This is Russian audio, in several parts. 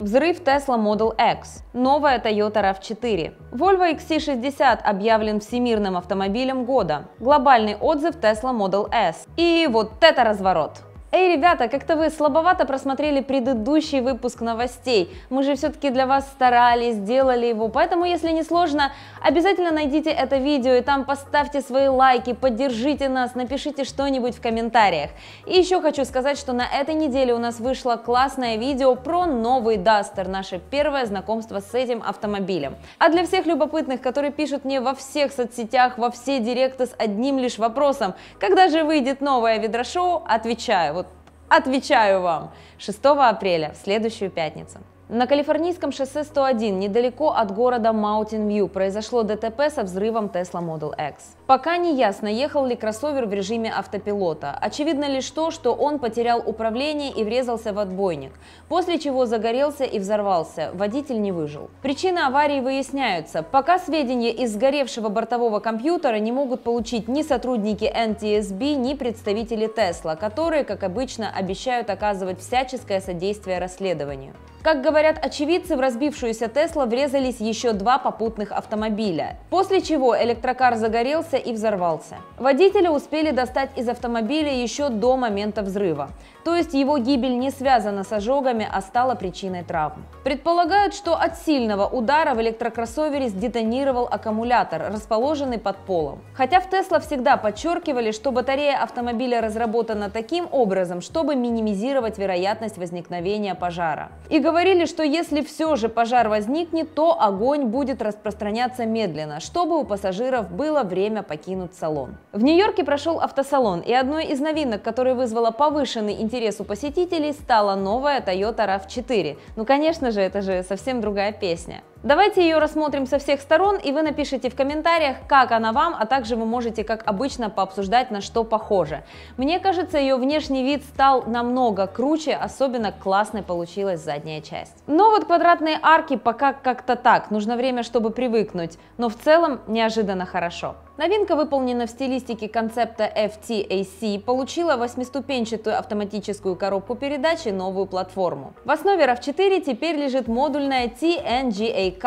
Взрыв Tesla Model X. Новая Toyota RAV4. Volvo XC60 объявлен всемирным автомобилем года. Глобальный отзыв Tesla Model S. И вот это разворот! Эй, ребята, как-то вы слабовато просмотрели предыдущий выпуск новостей. Мы же все-таки для вас старались, сделали его, поэтому, если не сложно, обязательно найдите это видео и там поставьте свои лайки, поддержите нас, напишите что-нибудь в комментариях. И еще хочу сказать, что на этой неделе у нас вышло классное видео про новый Дастер, наше первое знакомство с этим автомобилем. А для всех любопытных, которые пишут мне во всех соцсетях, во все директы с одним лишь вопросом, когда же выйдет новое ведрошоу, отвечаю Отвечаю вам, 6 апреля, в следующую пятницу. На Калифорнийском шоссе 101, недалеко от города Маунтин-Вью, произошло ДТП со взрывом Tesla Model X. Пока не ясно, ехал ли кроссовер в режиме автопилота. Очевидно лишь то, что он потерял управление и врезался в отбойник, после чего загорелся и взорвался. Водитель не выжил. Причины аварии выясняются. Пока сведения из сгоревшего бортового компьютера не могут получить ни сотрудники NTSB, ни представители Tesla, которые, как обычно, обещают оказывать всяческое содействие расследованию. Как говорят очевидцы, в разбившуюся Тесла врезались еще два попутных автомобиля, после чего электрокар загорелся и взорвался. Водителя успели достать из автомобиля еще до момента взрыва, то есть его гибель не связана с ожогами, а стала причиной травм. Предполагают, что от сильного удара в электрокроссовере сдетонировал аккумулятор, расположенный под полом. Хотя в Тесла всегда подчеркивали, что батарея автомобиля разработана таким образом, чтобы минимизировать вероятность возникновения пожара. И Говорили, что если все же пожар возникнет, то огонь будет распространяться медленно, чтобы у пассажиров было время покинуть салон. В Нью-Йорке прошел автосалон, и одной из новинок, которая вызвала повышенный интерес у посетителей, стала новая Toyota RAV4. Ну, конечно же, это же совсем другая песня. Давайте ее рассмотрим со всех сторон, и вы напишите в комментариях, как она вам, а также вы можете, как обычно, пообсуждать, на что похоже. Мне кажется, ее внешний вид стал намного круче, особенно классной получилась задняя часть. Но вот квадратные арки пока как-то так, нужно время, чтобы привыкнуть, но в целом неожиданно хорошо. Новинка выполнена в стилистике концепта FTAC, получила восьмиступенчатую автоматическую коробку передач и новую платформу. В основе RAV4 теперь лежит модульная TNGAK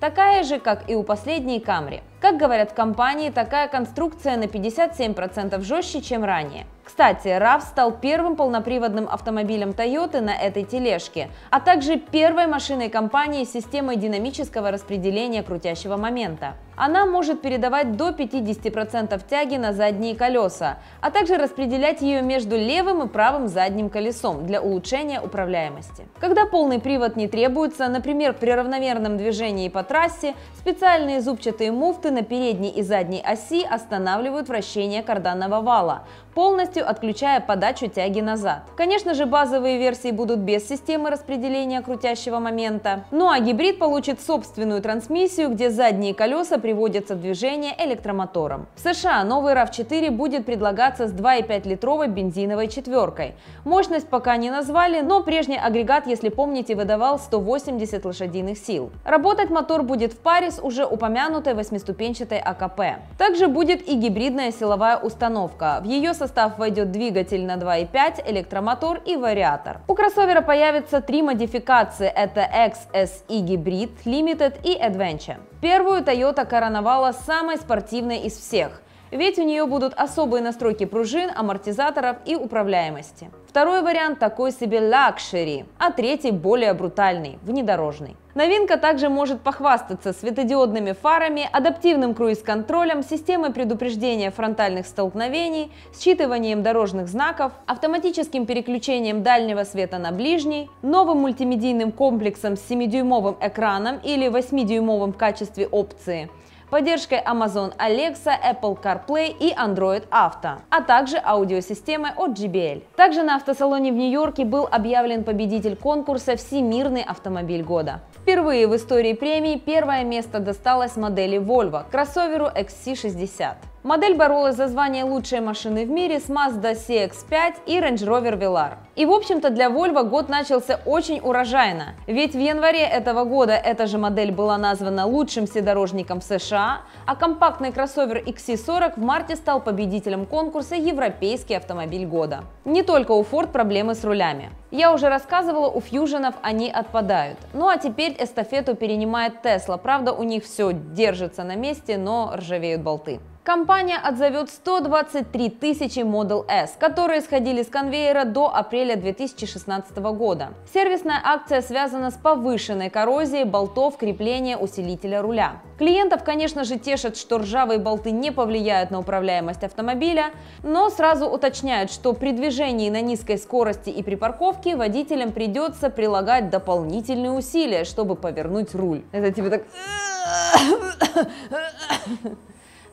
такая же, как и у последней Камри. Как говорят в компании, такая конструкция на 57% жестче, чем ранее. Кстати, RAV стал первым полноприводным автомобилем Toyota на этой тележке, а также первой машиной компании с системой динамического распределения крутящего момента. Она может передавать до 50% тяги на задние колеса, а также распределять ее между левым и правым задним колесом для улучшения управляемости. Когда полный привод не требуется, например, при равномерном движении по трассе, специальные зубчатые муфты на передней и задней оси останавливают вращение карданного вала, полностью отключая подачу тяги назад. Конечно же, базовые версии будут без системы распределения крутящего момента. Ну а гибрид получит собственную трансмиссию, где задние колеса приводятся в движение электромотором. В США новый RAV4 будет предлагаться с 2,5-литровой бензиновой четверкой. Мощность пока не назвали, но прежний агрегат, если помните, выдавал 180 лошадиных сил. Работать мотор мотор будет в паре с уже упомянутой восьмиступенчатой АКП. Также будет и гибридная силовая установка. В ее состав войдет двигатель на 2.5, электромотор и вариатор. У кроссовера появится три модификации. Это XSE Hybrid, Limited и Adventure. Первую Toyota короновала самой спортивной из всех ведь у нее будут особые настройки пружин, амортизаторов и управляемости. Второй вариант такой себе лакшери, а третий более брутальный, внедорожный. Новинка также может похвастаться светодиодными фарами, адаптивным круиз-контролем, системой предупреждения фронтальных столкновений, считыванием дорожных знаков, автоматическим переключением дальнего света на ближний, новым мультимедийным комплексом с 7-дюймовым экраном или 8-дюймовым в качестве опции – поддержкой Amazon Alexa, Apple CarPlay и Android Auto, а также аудиосистемой от JBL. Также на автосалоне в Нью-Йорке был объявлен победитель конкурса «Всемирный автомобиль года». Впервые в истории премии первое место досталось модели Volvo, кроссоверу XC60. Модель боролась за звание лучшей машины в мире с Mazda CX-5 и Range Rover Velar. И в общем-то для Volvo год начался очень урожайно, ведь в январе этого года эта же модель была названа лучшим вседорожником в США, а компактный кроссовер XC40 в марте стал победителем конкурса «Европейский автомобиль года». Не только у Ford проблемы с рулями. Я уже рассказывала, у фьюженов они отпадают. Ну а теперь эстафету перенимает Tesla, правда у них все держится на месте, но ржавеют болты. Компания отзовет 123 тысячи Model S, которые сходили с конвейера до апреля 2016 года. Сервисная акция связана с повышенной коррозией болтов крепления усилителя руля. Клиентов, конечно же, тешат, что ржавые болты не повлияют на управляемость автомобиля, но сразу уточняют, что при движении на низкой скорости и при парковке водителям придется прилагать дополнительные усилия, чтобы повернуть руль. Это типа так...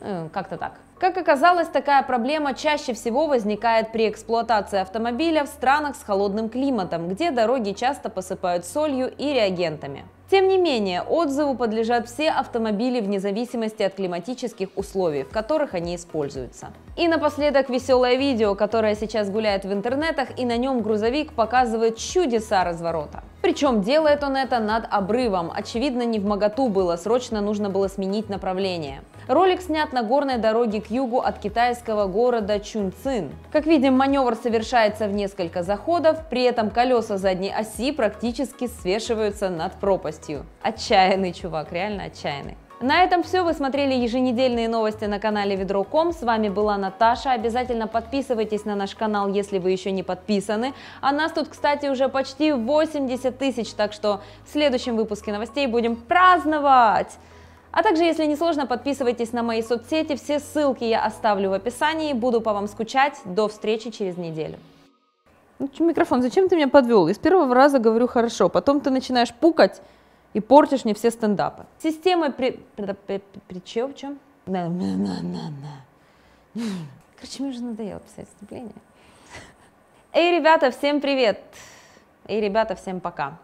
Э, как-то так. Как оказалось, такая проблема чаще всего возникает при эксплуатации автомобиля в странах с холодным климатом, где дороги часто посыпают солью и реагентами. Тем не менее, отзыву подлежат все автомобили вне зависимости от климатических условий, в которых они используются. И напоследок веселое видео, которое сейчас гуляет в интернетах, и на нем грузовик показывает чудеса разворота. Причем делает он это над обрывом, очевидно не в моготу было, срочно нужно было сменить направление. Ролик снят на горной дороге к югу от китайского города Чунцин. Как видим, маневр совершается в несколько заходов, при этом колеса задней оси практически свешиваются над пропастью. Отчаянный чувак, реально отчаянный. На этом все. Вы смотрели еженедельные новости на канале Ведро.ком. С вами была Наташа. Обязательно подписывайтесь на наш канал, если вы еще не подписаны. А нас тут, кстати, уже почти 80 тысяч, так что в следующем выпуске новостей будем праздновать! А также, если не сложно, подписывайтесь на мои соцсети, все ссылки я оставлю в описании, буду по вам скучать, до встречи через неделю. Ну, микрофон, зачем ты меня подвел? Из первого раза говорю хорошо, потом ты начинаешь пукать и портишь мне все стендапы. Система при... при... при... Че, в чем? На, на, на, на, на. Короче, мне уже надоело писать вступление. Эй, ребята, всем привет! Эй, ребята, всем пока!